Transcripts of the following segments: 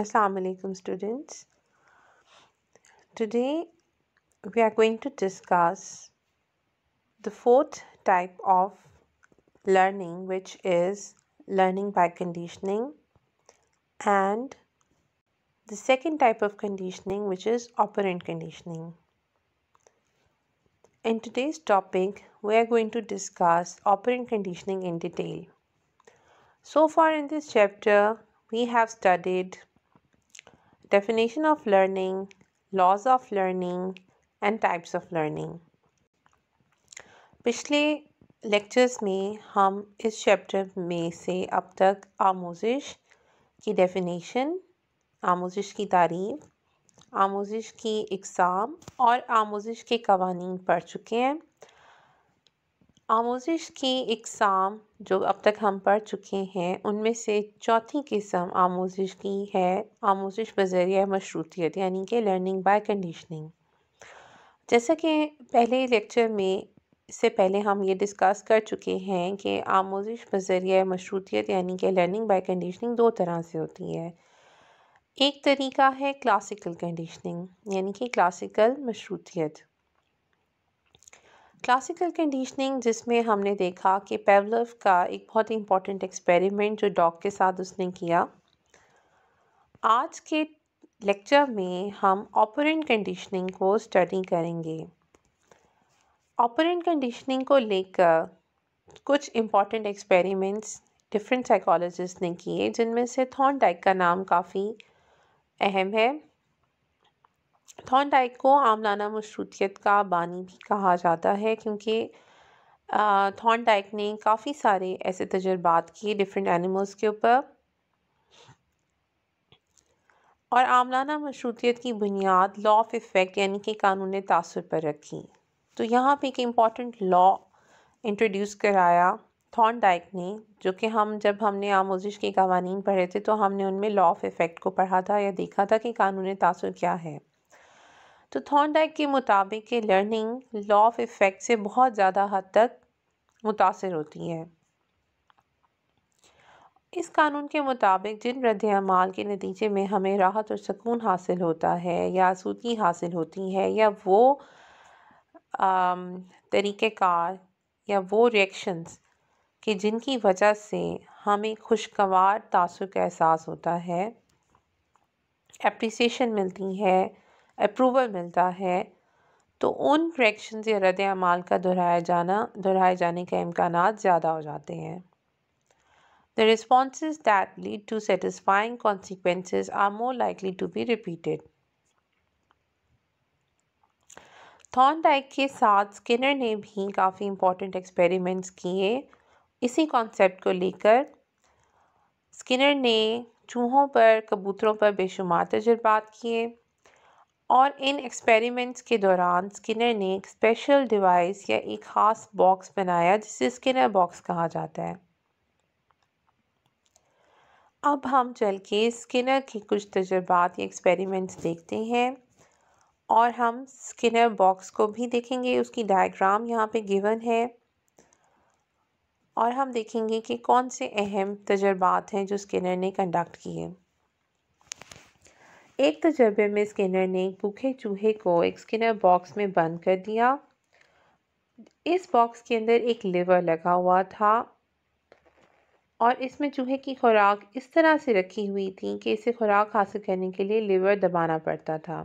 Assalamu alaikum students today we are going to discuss the fourth type of learning which is learning by conditioning and the second type of conditioning which is operant conditioning in today's topic we are going to discuss operant conditioning in detail so far in this chapter we have studied definition of learning, laws of learning and types of learning. पिछले lectures में हम इस chapter में से अब तक आमोजिश की definition आमोजिश की तारीफ आमोजिश की इकसाम और आमोजिश के कवानीन पढ़ चुके हैं आमोज़िश की इकसाम जो अब तक हम पढ़ चुके हैं उनमें से चौथी किस्म आमोज़िश की है आमोज़िश बज़रिया मशरूतियत यानी कि लर्निंग बाय कंडीशनिंग जैसा कि पहले लेक्चर में से पहले हम ये डिस्कस कर चुके हैं कि आमोज़िश बज़रिया मशरूतियत यानी कि लर्निंग बाय कंडीशनिंग दो तरह से होती है एक तरीका है क्लासिकल कंडीशनिंग यानी कि क्लासिकल मशरूतियत क्लासिकल कंडीशनिंग जिसमें हमने देखा कि पेवलव का एक बहुत ही एक्सपेरिमेंट जो डॉग के साथ उसने किया आज के लेक्चर में हम ऑपरेंट कंडीशनिंग को स्टडी करेंगे ऑपरेंट कंडीशनिंग को लेकर कुछ इम्पॉर्टेंट एक्सपेरिमेंट्स डिफरेंट साइकोलॉजिस्ट ने किए जिनमें से थॉन डाइक का नाम काफ़ी अहम है थॉन थॉर्नडाइक को आमलाना मशरूतीत का बानी भी कहा जाता है क्योंकि टाइक ने काफ़ी सारे ऐसे तजर्बात किए डिफरेंट एनिमल्स के ऊपर और आमलाना मशरूतीत की बुनियाद लॉ ऑफ इफ़ेक्ट यानी कि कानून तासर पर रखी तो यहाँ पे एक इम्पॉर्टेंट लॉ इंट्रोड्यूस कराया थॉन डाइक ने जो कि हम जब हमने आमोजिश के कवानीन पढ़े थे तो हमने उनमें लॉ ऑफ इफ़ेक्ट को पढ़ा था या देखा था कि कानून तासर क्या है तो थॉर्नडाइक के मुताबिक ये लर्निंग लॉ ऑफ इफ़ेक्ट से बहुत ज़्यादा हद तक मुतासर होती है इस कानून के मुताबिक जिन रद्दमाल के नतीजे में हमें राहत और सुकून हासिल होता है या आसूदगी हासिल होती है या वो तरीक़ार या वो रिएक्शंस कि जिनकी वजह से हमें खुशगवार तासर का एहसास होता है एप्रिसिएशन मिलती है अप्रूवल मिलता है तो उन करेक्शन या रद्द अमाल का दोहराया जाना दोहराए जाने के इम्कान ज़्यादा हो जाते हैं the response that lead to satisfying consequence are more likely to be repeated Thorndike के साथ स्किनर ने भी काफ़ी इम्पोर्टेंट एक्सपेरिमेंट्स किए इसी कॉन्सेप्ट को लेकर स्किनर ने चूहों पर कबूतरों पर बेशुमार तजर्बात किए और इन एक्सपेरिमेंट्स के दौरान स्किनर ने एक स्पेशल डिवाइस या एक ख़ास बॉक्स बनाया जिसे स्किनर बॉक्स कहा जाता है अब हम चल के स्किनर के कुछ तजर्बात या एक्सपेरिमेंट्स देखते हैं और हम स्किनर बॉक्स को भी देखेंगे उसकी डायग्राम यहाँ पे गिवन है और हम देखेंगे कि कौन से अहम तजर्बात हैं जो स्किनर ने कंडक्ट किए एक तजर्बे तो में स्किनर ने एक भूखे चूहे को एक स्किनर बॉक्स में बंद कर दिया इस बॉक्स के अंदर एक लिवर लगा हुआ था और इसमें चूहे की खुराक इस तरह से रखी हुई थी कि इसे खुराक हासिल करने के लिए लिवर दबाना पड़ता था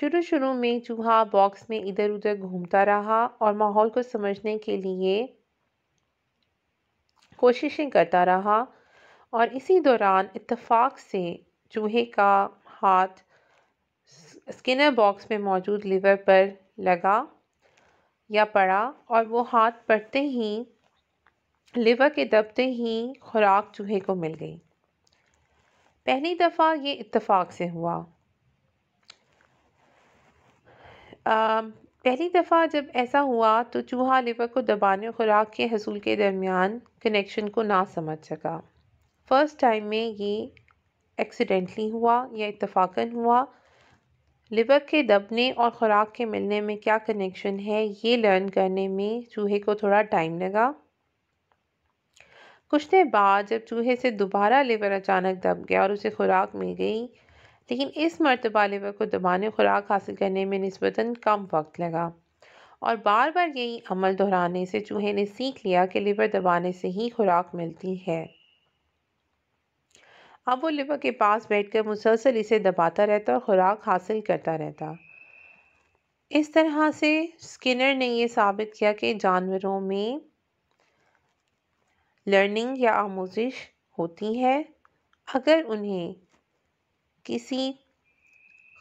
शुरू शुरू में चूहा बॉक्स में इधर उधर घूमता रहा और माहौल को समझने के लिए कोशिशें करता रहा और इसी दौरान इतफ़ाक से चूहे का हाथ स्किनर बॉक्स में मौजूद लिवर पर लगा या पड़ा और वो हाथ पड़ते ही लिवर के दबते ही खुराक चूहे को मिल गई पहली दफ़ा ये इत्तेफाक से हुआ आ, पहली दफ़ा जब ऐसा हुआ तो चूहा लिवर को दबाने और ख़ुराक के हसूल के दरमियान कनेक्शन को ना समझ सका फ़र्स्ट टाइम में ये एक्सीडेंटली हुआ या इतफ़ाक़न हुआ लिवर के दबने और ख़ुराक के मिलने में क्या कनेक्शन है ये लर्न करने में चूहे को थोड़ा टाइम लगा कुछ देर बाद जब चूहे से दोबारा लिवर अचानक दब गया और उसे खुराक मिल गई लेकिन इस मरतबा लिवर को दबाने खुराक हासिल करने में नस्बता कम वक्त लगा और बार बार यही अमल दोहराने से चूहे ने सीख लिया कि लिवर दबाने से ही खुराक मिलती है अब वो लिवर के पास बैठकर मुसलसल इसे दबाता रहता और ख़ुराक हासिल करता रहता इस तरह से स्किनर ने ये साबित किया कि जानवरों में लर्निंग या आमोजिश होती है अगर उन्हें किसी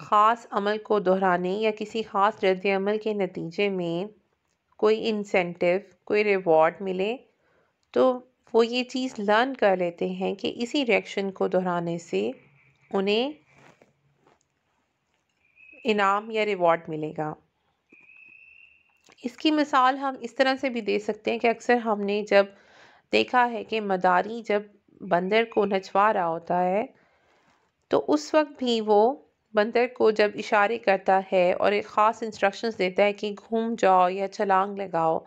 ख़ास अमल को दोहराने या किसी ख़ास रद्द अमल के नतीजे में कोई इंसेंटिव कोई रिवॉर्ड मिले तो वो ये चीज़ लर्न कर लेते हैं कि इसी रिएक्शन को दोहराने से उन्हें इनाम या रिवॉर्ड मिलेगा इसकी मिसाल हम इस तरह से भी दे सकते हैं कि अक्सर हमने जब देखा है कि मदारी जब बंदर को नचवा रहा होता है तो उस वक्त भी वो बंदर को जब इशारे करता है और एक ख़ास इंस्ट्रक्शंस देता है कि घूम जाओ या छलांग लगाओ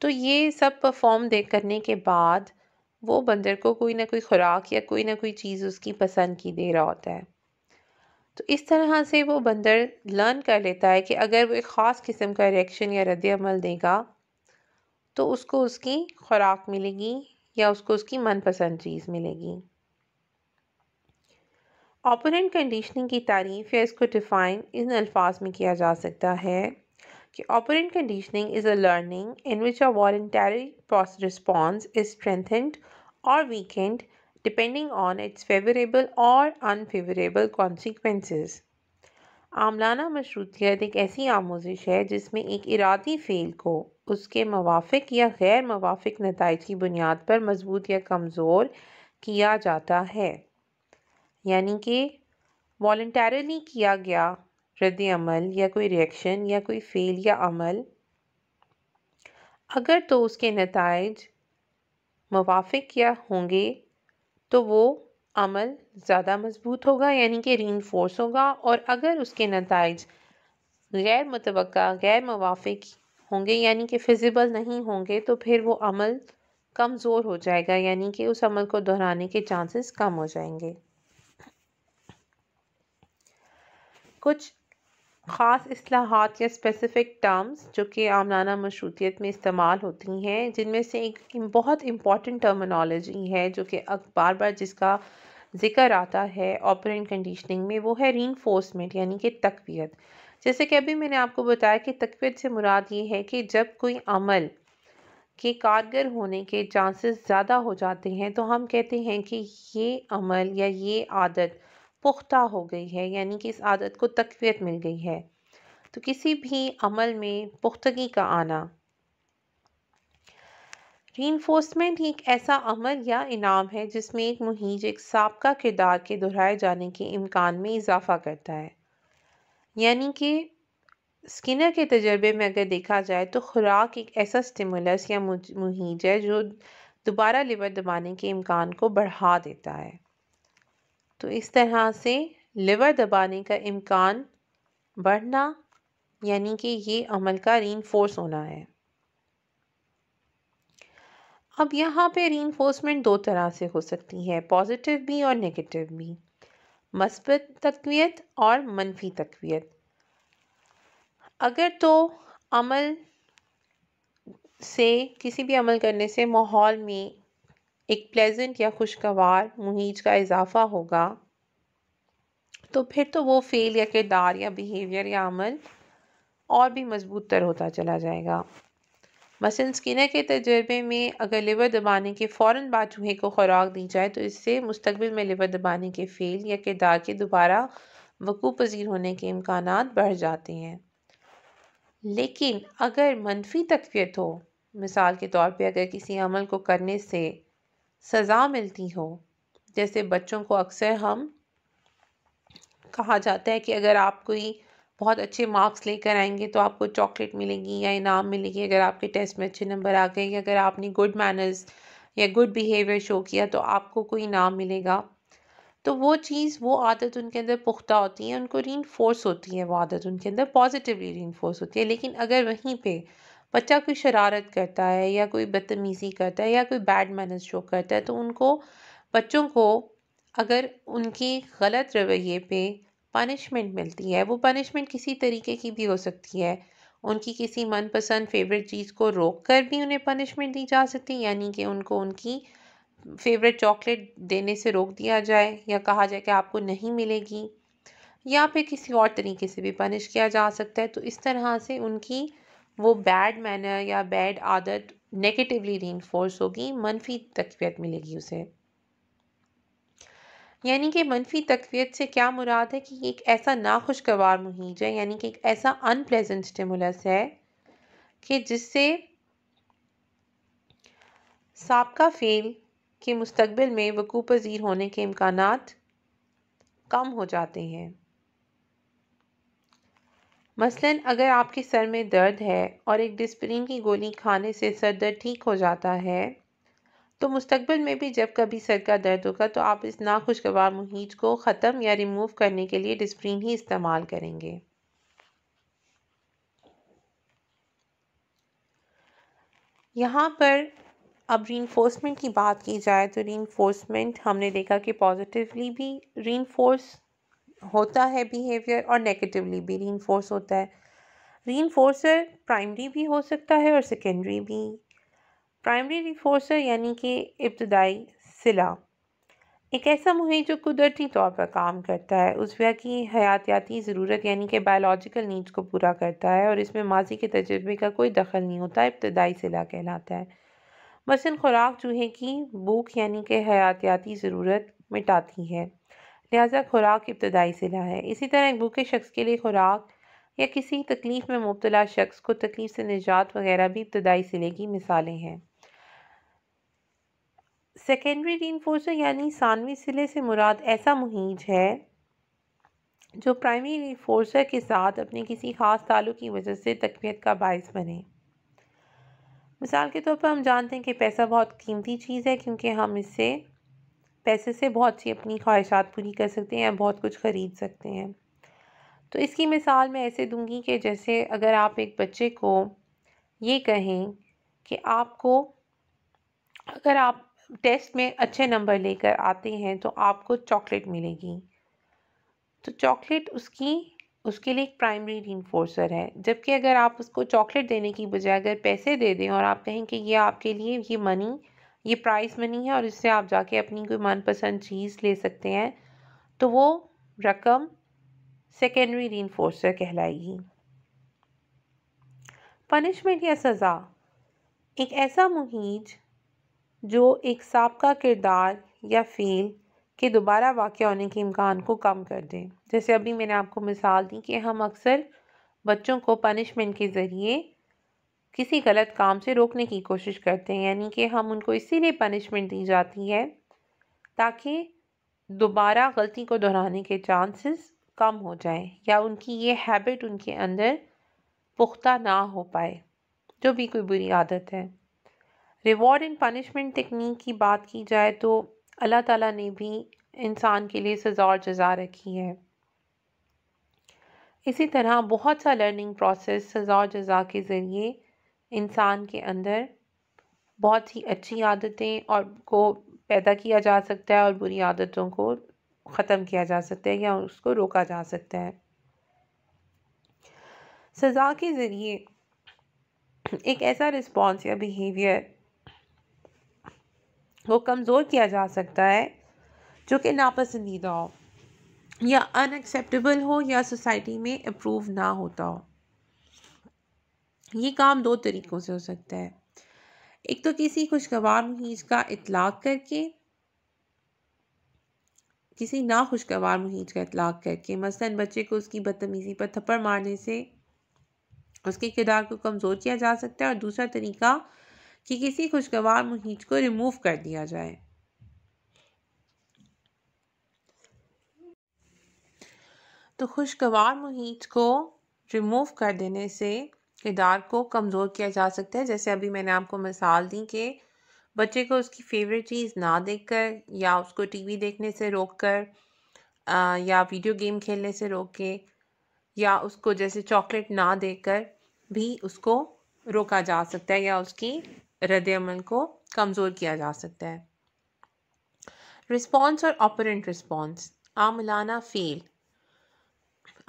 तो ये सब परफॉर्म दे करने के बाद वो बंदर को कोई ना कोई ख़ुराक या कोई ना कोई चीज़ उसकी पसंद की दे रहा होता है तो इस तरह से वो बंदर लर्न कर लेता है कि अगर वो एक ख़ास किस्म का रिएक्शन या रद्दमल देगा तो उसको उसकी ख़ुराक मिलेगी या उसको उसकी मनपसंद चीज़ मिलेगी ऑपरेंट कंडीशनिंग की तारीफ़ या इसको डिफ़ाइन इन अल्फाज में किया जा सकता है कि operant conditioning is a learning in which a voluntary response is strengthened और weakened depending on its favourable और अनफेवरेबल कॉन्सिक्वेंसेज आमलाना मशरूतीत एक ऐसी आमोजिश है जिसमें एक इरादी फेल को उसके मवाफिक या गैर मवाफिक नतज की बुनियाद पर मजबूत या कमज़ोर किया जाता है यानी कि वॉल्टरली किया गया रद्द अमल या कोई रिएक्शन या कोई फ़ेल या अमल अगर तो उसके नतज मवाफ़िक या होंगे तो वो अमल ज़्यादा मज़बूत होगा यानी कि री होगा और अगर उसके नतज गैर मुतव गैर मवाफ़िक होंगे यानी कि फिजिबल नहीं होंगे तो फिर वो अमल कमज़ोर हो जाएगा यानी कि उस अमल को दोहराने के चांसेस कम हो जाएंगे कुछ ख़ास असलाहत या स्पेसिफ़िक टर्म्स जो कि आमलाना मशरूतीत में इस्तेमाल होती हैं जिनमें से एक बहुत इम्पॉर्टेंट टर्मिनोलॉजी है जो कि बार बार जिसका जिक्र आता है ऑपरेंट कंडीशनिंग में वो है रीनफोर्समेंट यानी कि तकवीत जैसे कि अभी मैंने आपको बताया कि तकवीत से मुराद ये है कि जब कोई अमल के कारगर होने के चांसेस ज़्यादा हो जाते हैं तो हम कहते हैं कि ये अमल या ये आदत पुख्ता हो गई है यानी कि इस आदत को तकवीत मिल गई है तो किसी भी अमल में पुख्तगी का आना रीनफोर्समेंट ही एक ऐसा अमल या इनाम है जिसमें एक मुहिज एक सबका किरदार के दोहराए जाने के इम्कान में इजाफा करता है यानी कि स्किनर के तजर्बे में अगर देखा जाए तो खुराक एक ऐसा स्टिमुलस या मुहिज है जो दोबारा लिवर दबाने के इम्कान को बढ़ा देता है तो इस तरह से लिवर दबाने का इम्कान बढ़ना यानी कि ये अमल का रीन होना है अब यहाँ पे रीनफोर्समेंट दो तरह से हो सकती है पॉजिटिव भी और नेगेटिव भी मस्बत तकवीत और मनफी तकवीत अगर तो अमल से किसी भी अमल करने से माहौल में एक प्लेजेंट या खुशगवार मुहिज का इजाफा होगा तो फिर तो वो फेल या किरदार या बिहेवियर या अमल और भी मजबूत तर होता चला जाएगा मसन स्किनर के तजर्बे में अगर लिवर दबाने के फ़ौर बाद चूहे को खुराक दी जाए तो इससे मुस्तबिल में लिवर दबाने के फेल या किरदार के दोबारा वकू पजीर होने के इम्कान बढ़ जाते हैं लेकिन अगर मनफी तकवीत हो मिसाल के तौर पर अगर किसी अमल को करने से सज़ा मिलती हो जैसे बच्चों को अक्सर हम कहा जाता है कि अगर आप कोई बहुत अच्छे मार्क्स लेकर आएंगे तो आपको चॉकलेट मिलेगी या इनाम मिलेगी अगर आपके टेस्ट में अच्छे नंबर आ गए या अगर आपने गुड मैनर्स या गुड बिहेवियर शो किया तो आपको कोई इनाम मिलेगा तो वो चीज़ वो आदत उनके अंदर पुख्ता होती है उनको रीनफोर्स होती है वो आदत उनके अंदर पॉजिटिवली रीनफोर्स होती है लेकिन अगर वहीं पर बच्चा कोई शरारत करता है या कोई बदतमीज़ी करता है या कोई बैड मैनर्स शो करता है तो उनको बच्चों को अगर उनकी गलत रवैये पे पनिशमेंट मिलती है वो पनिशमेंट किसी तरीके की भी हो सकती है उनकी किसी मनपसंद फेवरेट चीज़ को रोक कर भी उन्हें पनिशमेंट दी जा सकती है यानी कि उनको उनकी फेवरेट चॉकलेट देने से रोक दिया जाए या कहा जाए कि आपको नहीं मिलेगी या फिर किसी और तरीके से भी पनिश किया जा सकता है तो इस तरह से उनकी वो बैड मैनर या बैड आदत नेगेटिवली रीनफोर्स होगी मनफी तकवीत मिलेगी उसे यानी कि मनफी तकवीत से क्या मुराद है कि एक ऐसा नाखुशगवार मुहिज है यानी कि एक ऐसा अनप्लेजेंट स्टिमुलस है कि जिससे सबका फेल के मुस्तबिल में वकू पजीर होने के इम्कान कम हो जाते हैं मसलन अगर आपके सर में दर्द है और एक डिस्प्रिन की गोली खाने से सर दर्द ठीक हो जाता है तो मुस्तबिल में भी जब कभी सर का दर्द होगा तो आप इस नाखुशगवार मुहिज को ख़त्म या रिमूव करने के लिए डिस्प्रिन ही इस्तेमाल करेंगे यहाँ पर अब रिनफोर्समेंट की बात की जाए तो रीनफोर्समेंट हमने देखा कि पॉजिटिवली भी रिनफोर्स होता है बिहेवियर और नेगेटिवली भी री होता है री प्राइमरी भी हो सकता है और सेकेंडरी भी प्राइमरी रिफोर्सर यानी कि इब्तदाई सिला एक ऐसा मुहिम जो कुदरती तौर पर काम करता है उसविया की हयातियाती ज़रूरत यानी कि बायोलॉजिकल नीड्स को पूरा करता है और इसमें माजी के तजर्बे का कोई दखल नहीं होता इब्तदाई सिला कहलाता है मसन खुराक चूहे की भूख यानी कि हयातियाती ज़रूरत मिटाती है लिहाजा खुराक इब्तदाई सिला है इसी तरह एक भूखे शख्स के लिए खुराक या किसी तकलीफ़ में मुबतला शख्स को तकलीफ़ से निजात वगैरह भी इब्तदाई सिले की मिसालें हैं सेकेंडरी रीनफोर्सर यानी सानवी सिले से मुराद ऐसा मुहिज है जो प्राइमरी रिफोर्सर के साथ अपने किसी ख़ास तालु की वजह से तकवीत का बायस बने मिसाल के तौर पर हम जानते हैं कि पैसा बहुत कीमती चीज़ है क्योंकि हम इससे पैसे से बहुत सी अपनी ख्वाहिशात पूरी कर सकते हैं बहुत कुछ ख़रीद सकते हैं तो इसकी मिसाल मैं ऐसे दूंगी कि जैसे अगर आप एक बच्चे को ये कहें कि आपको अगर आप टेस्ट में अच्छे नंबर लेकर आते हैं तो आपको चॉकलेट मिलेगी तो चॉकलेट उसकी उसके लिए एक प्राइमरी रीनफोर्सर है जबकि अगर आप उसको चॉकलेट देने की बजाय अगर पैसे दे दें और आप कहें कि ये आपके लिए ये मनी ये प्राइस मनी है और इससे आप जाके अपनी कोई मनपसंद चीज़ ले सकते हैं तो वो रकम सेकेंडरी री कहलाएगी पनिशमेंट या सज़ा एक ऐसा मुहिज जो एक सबका किरदार या फ़ील के दोबारा वाक़ होने के इम्कान को कम कर दें जैसे अभी मैंने आपको मिसाल दी कि हम अक्सर बच्चों को पनिशमेंट के ज़रिए किसी गलत काम से रोकने की कोशिश करते हैं यानी कि हम उनको इसीलिए पनिशमेंट दी जाती है ताकि दोबारा गलती को दोहराने के चांसेस कम हो जाए या उनकी ये हैबिट उनके अंदर पुख्ता ना हो पाए जो भी कोई बुरी आदत है रिवॉर्ड एंड पनिशमेंट तकनीक की बात की जाए तो अल्लाह ताला ने भी इंसान के लिए सज़ा और जजा रखी है इसी तरह बहुत सा लर्निंग प्रोसेस सज़ा और जजा के ज़रिए इंसान के अंदर बहुत ही अच्छी आदतें और को पैदा किया जा सकता है और बुरी आदतों को ख़त्म किया जा सकता है या उसको रोका जा सकता है सज़ा के ज़रिए एक ऐसा रिस्पॉन्स या बिहेवियर वो कमज़ोर किया जा सकता है जो कि नापसंदीदा हो या अनएक्सेप्टेबल हो या सोसाइटी में अप्रूव ना होता हो ये काम दो तरीक़ों से हो सकता है एक तो किसी खुशगवार मुहिज का इतलाक़ करके किसी ना खुशगवार मुहीज का इतलाक़ करके मसलन बच्चे को उसकी बदतमीज़ी पर थप्पड़ मारने से उसके किरदार को कमज़ोर किया जा सकता है और दूसरा तरीका कि किसी खुशगवार मुहीज को रिमूव कर दिया जाए तो खुशगवार मुहिज को रिमूव कर देने से किरदार को कमज़ोर किया जा सकता है जैसे अभी मैंने आपको मिसाल दी कि बच्चे को उसकी फेवरेट चीज़ ना देखकर या उसको टीवी देखने से रोककर या वीडियो गेम खेलने से रोक के या उसको जैसे चॉकलेट ना देकर भी उसको रोका जा सकता है या उसकी रद्द को कमज़ोर किया जा सकता है रिस्पॉन्स और ऑपरेंट रिस्पॉन्स आमलाना फेल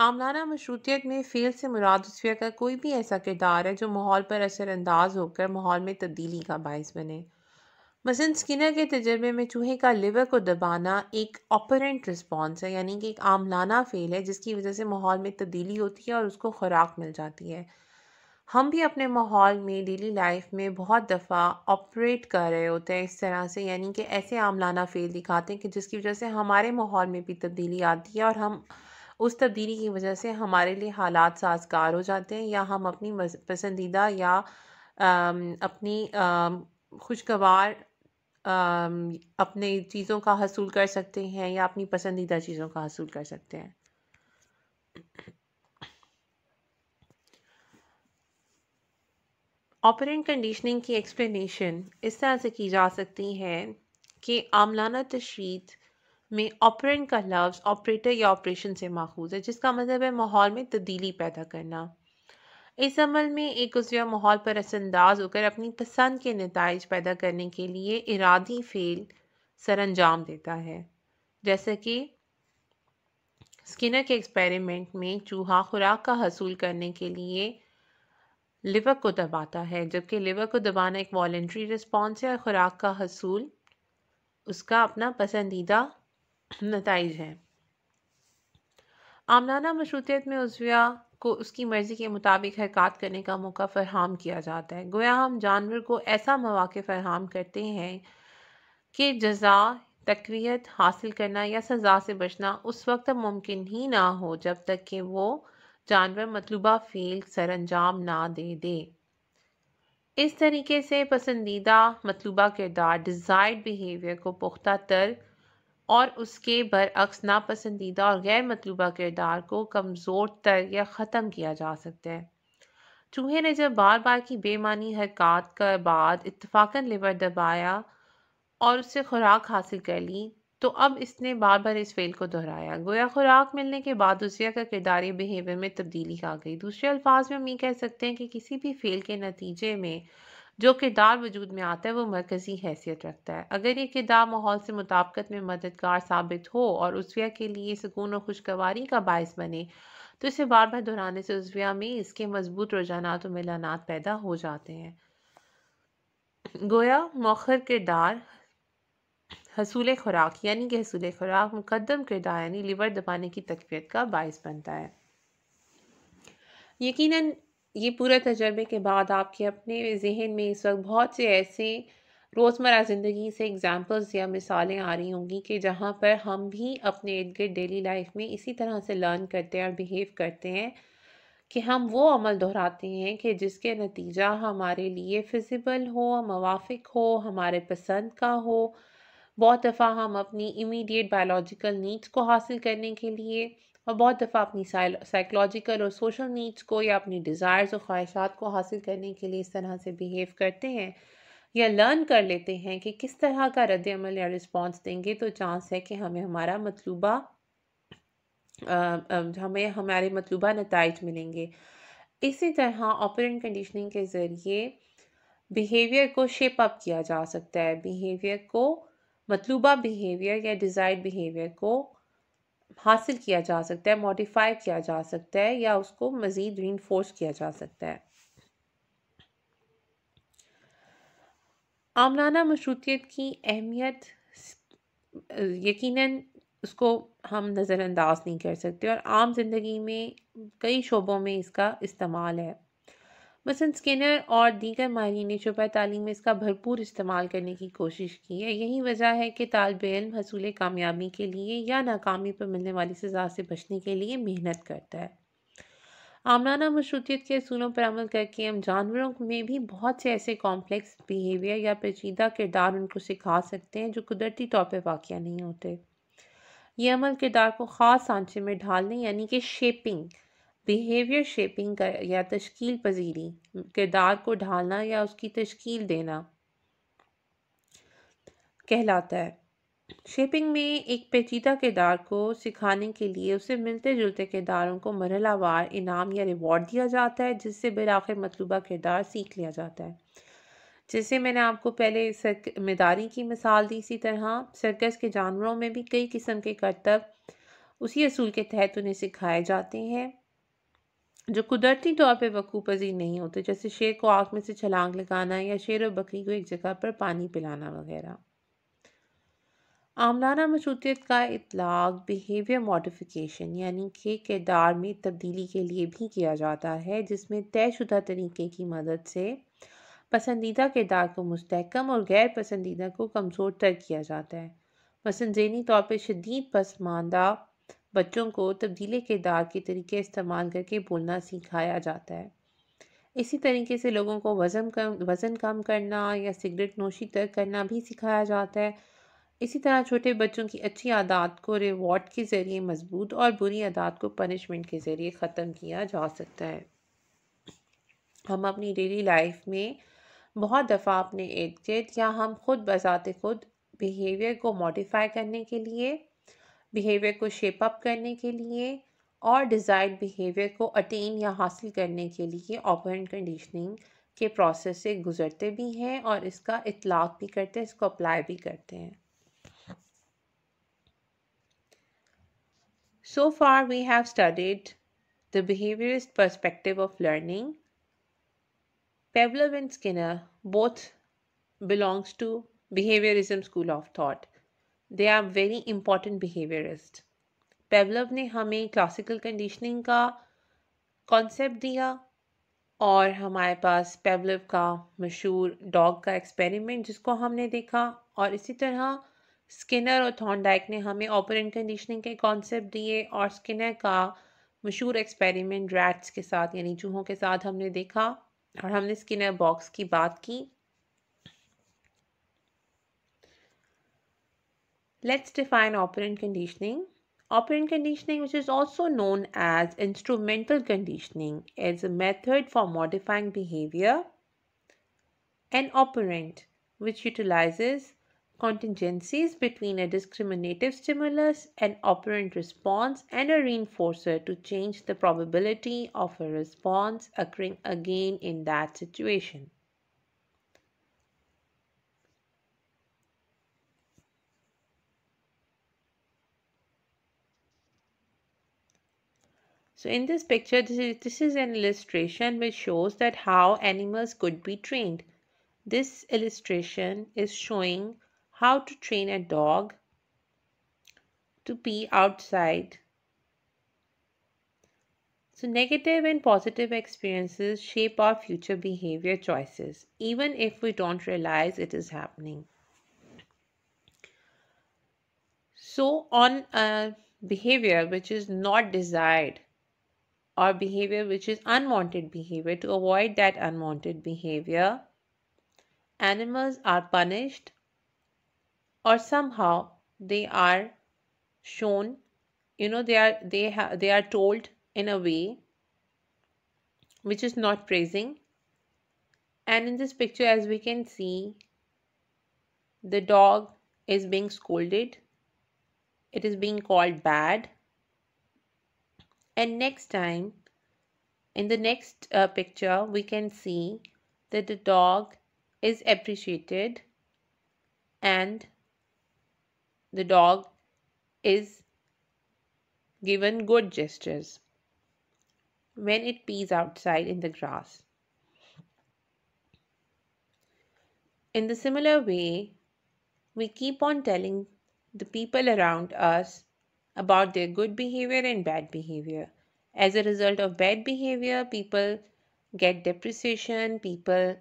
आमलाना मशरूतीत में फ़ेल से मुराद उसफिया का कोई भी ऐसा किरदार है जो माहौल पर असरानंदाज होकर माहौल में तब्दीली का बायस बने मसन स्किनर के तजर्बे में चूहे का लिवर को दबाना एक ऑपरेंट रिस्पॉन्स है यानी कि एक आमलाना फ़ेल है जिसकी वजह से माहौल में तब्दीली होती है और उसको खुराक मिल जाती है हम भी अपने माहौल में डेली लाइफ में बहुत दफ़ा ऑपरेट कर रहे होते हैं इस तरह से यानी कि ऐसे आमलाना फ़ेल दिखाते हैं कि जिसकी वजह से हमारे माहौल में भी तब्दीली आती है और हम उस तब्दीली की वजह से हमारे लिए हालात साजगार हो जाते हैं या हम अपनी पसंदीदा या अपनी खुशगवार अपने चीज़ों का हसूल कर सकते हैं या अपनी पसंदीदा चीज़ों का हसूल कर सकते हैं ऑपरेंट कंडीशनिंग की एक्सप्लेनेशन इस तरह से की जा सकती है कि आमलाना तशीद में ऑपरेंट का लफ्ज़ ऑपरेटर या ऑपरेशन से माखूज है जिसका मतलब है माहौल में तब्दीली पैदा करना इस अमल में एक उजविया माहौल पर असंदाज होकर अपनी पसंद के नतज पैदा करने के लिए इरादी फेल सर अंजाम देता है जैसे कि स्किनर के एक्सपेरिमेंट में चूहा खुराक का हसूल करने के लिए लिवर को दबाता है जबकि लिवर को दबाना एक वॉल्ट्री रिस्पॉन्स है और ख़ुराक का हसूल उसका अपना पसंदीदा नतज हैं आमलाना मशरूतीत में उजविया को उसकी मर्ज़ी के मुताबिक हरकत करने का मौका फरहम किया जाता है गोया हम जानवर को ऐसा मौाक़ फरहम करते हैं कि जजा तकवीत हासिल करना या सज़ा से बचना उस वक्त मुमकिन ही ना हो जब तक कि वो जानवर मतलूबा फ़ील सर अंजाम ना दे दे इस तरीके से पसंदीदा मतलूबा किरदार डिज़ायर्ड बिहेवियर को पुख्ता तर और उसके बरअक्स नापसंदीदा और गैर मतलूबा किरदार को कमज़ोर तर या ख़त्म किया जा सकता है चूहे ने जब बार बार की बेमानी हरकत कर बाद इतफाक़न लिवर दबाया और उससे खुराक हासिल कर ली तो अब इसने बार बार इस फेल को दोहराया गोया खुराक मिलने के बाद उसिया का किरदारी बिहेवियर में तब्दीली आ गई दूसरे अल्फाज में हम ये कह सकते हैं कि किसी भी फेल के नतीजे में जो किरदार वजूद में आता है वो मरकज़ी हैसियत रखता है अगर ये किरदार माहौल से मुताबकत में मददगार साबित हो और उसविया के लिए सुकून और खुशगवारी का बायस बने तो इसे बार बार दोहराने से उसविया में इसके मजबूत रुझाना और मिलाना पैदा हो जाते हैं गोया मौखर किरदार हसूल खुराक यानी कि हसूल खुराक मुकदम किरदार यानी लिवर दबाने की तकबीत का बायस बनता है यकीनन ये पूरे तजर्बे के बाद आपके अपने जहन में इस वक्त बहुत से ऐसे रोज़मर्रा ज़िंदगी से एग्ज़ाम्पल्स या मिसालें आ रही होंगी कि जहाँ पर हम भी अपने इर्द गिर्द डेली लाइफ में इसी तरह से लर्न करते हैं और बिहेव करते हैं कि हम वो अमल दोहराते हैं कि जिसके नतीजा हमारे लिए फिजिबल हो मवाफिक हो हमारे पसंद का हो बहुत दफ़ा हम अपनी इमीडिएट बायोलॉजिकल नीड्स को हासिल करने के लिए और बहुत दफ़ा अपनी साइकोलॉजिकल और सोशल नीड्स को या अपनी डिज़ायर्स और ख्वाहिशात को हासिल करने के लिए इस तरह से बिहेव करते हैं या लर्न कर लेते हैं कि किस तरह का रद्दमल या रिस्पॉन्स देंगे तो चांस है कि हमें हमारा मतलूबा हमें हमारे मतलूबा नतज मिलेंगे इसी तरह ऑपरेंट कंडीशनिंग के ज़रिए बिहेवियर को शेप अप किया जा सकता है बिहेवियर को मतलूबा बिहेवियर या डिज़ायर्ड बिहेवियर को हासिल किया जा सकता है मॉडिफाई किया जा सकता है या उसको मज़ीद रीन किया जा सकता है आमलाना मशरूतीत की अहमियत यकीनन उसको हम नज़रअंदाज नहीं कर सकते और आम जिंदगी में कई शोबों में इसका इस्तेमाल है मसन स्किनर और दीगर माहरीन ने तालीम में इसका भरपूर इस्तेमाल करने की कोशिश की है यही वजह है कि तालब इम हसूल कामयाबी के लिए या नाकामी पर मिलने वाली सज़ा से बचने के लिए मेहनत करता है आमराना मशरूतीत के असूलों पर अमल करके हम जानवरों में भी बहुत से ऐसे कॉम्प्लेक्स बिहेवियर या पेचीदा किरदार उनको सिखा सकते हैं जो कुदरती तौर पर वाक़ नहीं होते ये अमल किरदार को ख़ास सांचे में ढालने यानी कि शेपिंग बिहेवियर शेपिंग का या तश्कील पजीरी किरदार को ढालना या उसकी तश्कील देना कहलाता है शेपिंग में एक पेचीदा किरदार को सिखाने के लिए उसे मिलते जुलते किरदारों को वार इनाम या रिवॉर्ड दिया जाता है जिससे बिलाखिर मतलूबा किरदार सीख लिया जाता है जैसे मैंने आपको पहले सरमेदारी की मिसाल दी इसी तरह सर्कस के जानवरों में भी कई किस्म के करतब उसी असूल के तहत उन्हें सिखाए जाते हैं जो कुदरती तौर पर वकू पजीर नहीं होते जैसे शेर को आँख में से छलांग लगाना या शेर और बकरी को एक जगह पर पानी पिलाना वगैरह आमलाना मशरूतियत का इतलाक बिहेवियर मॉडिफिकेशन यानी कि किरदार में तब्दीली के लिए भी किया जाता है जिसमें तयशुदा तरीके की मदद से पसंदीदा किरदार को मुस्तकम और गैर पसंदीदा को कमज़ोर तर किया जाता है पसंदीनी तौर पर शदीद पसमानदा बच्चों को तब्दीले किरदार के तरीके इस्तेमाल करके बोलना सिखाया जाता है इसी तरीके से लोगों को वज़न कम वज़न कम करना या सिगरेट नोशी तक करना भी सिखाया जाता है इसी तरह छोटे बच्चों की अच्छी आदत को रिवॉर्ड के ज़रिए मजबूत और बुरी आदत को पनिशमेंट के ज़रिए ख़त्म किया जा सकता है हम अपनी डेली लाइफ में बहुत दफ़ा अपने गिर्द या हम खुद बजाते खुद बिहेवियर को मॉडिफाई करने के लिए बिहेवियर को शेप अप करने के लिए और डिज़ायर्ड बिहेवियर को अटेन या हासिल करने के लिए ऑपरेंट कंडीशनिंग के प्रोसेस से गुजरते भी हैं और इसका इतलाक भी करते हैं इसको अप्लाई भी करते हैं so far we have studied the behaviour perspective of learning Pavlov and Skinner both belongs to behaviourism school of thought they are very important behaviourist Pavlov ने हमें क्लासिकल कंडीशनिंग का कॉन्सेप्ट दिया और हमारे पास पेवलव का मशहूर डॉग का एक्सपेरिमेंट जिसको हमने देखा और इसी तरह स्किनर और थॉन्डाइक ने हमें ऑपरेंट कंडीशनिंग के कॉन्सेप्ट दिए और स्किनर का मशहूर एक्सपेरिमेंट रैट्स के साथ यानी चूहों के साथ हमने देखा और हमने स्किनर बॉक्स की बात की Let's define operant conditioning. Operant conditioning, which is also known as instrumental conditioning, is a method for modifying behavior. An operant, which utilizes contingencies between a discriminative stimulus, an operant response, and a reinforcer to change the probability of a response occurring again in that situation. So in this picture, this is, this is an illustration which shows that how animals could be trained. This illustration is showing how to train a dog to pee outside. So negative and positive experiences shape our future behavior choices, even if we don't realize it is happening. So on a behavior which is not desired, or behavior which is unwanted behavior to avoid that unwanted behavior. Animals are punished or somehow they are shown you know they are they ha- they are told in a way which is not praising and in this picture as we can see the dog is being scolded it is being called bad and next time in the next uh, picture we can see that the dog is appreciated and the dog is given good gestures when it pees outside in the grass. In the similar way, we keep on telling the people around us about their good behavior and bad behavior. As a result of bad behavior, people get depreciation, people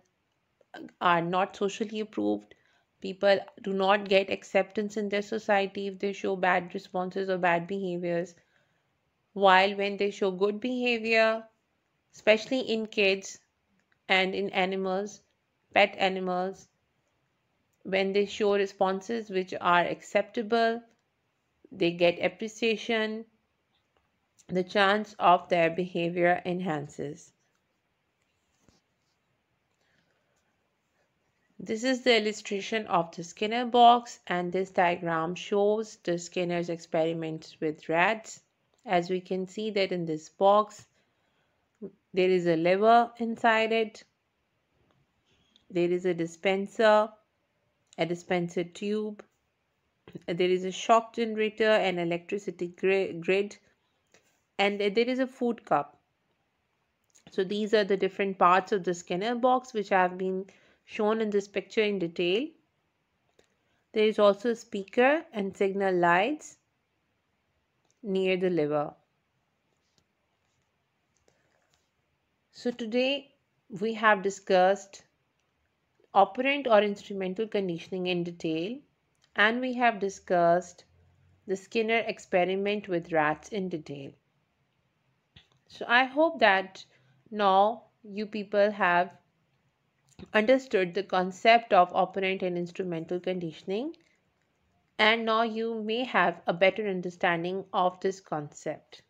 are not socially approved, people do not get acceptance in their society if they show bad responses or bad behaviors. While when they show good behavior, especially in kids and in animals, pet animals, when they show responses which are acceptable, they get appreciation, the chance of their behavior enhances. This is the illustration of the Skinner box and this diagram shows the Skinner's experiments with rats. As we can see that in this box, there is a lever inside it. There is a dispenser, a dispenser tube, there is a shock generator an electricity grid and there is a food cup so these are the different parts of the scanner box which have been shown in this picture in detail there is also a speaker and signal lights near the liver so today we have discussed operant or instrumental conditioning in detail and we have discussed the Skinner experiment with rats in detail. So I hope that now you people have understood the concept of operant and instrumental conditioning and now you may have a better understanding of this concept.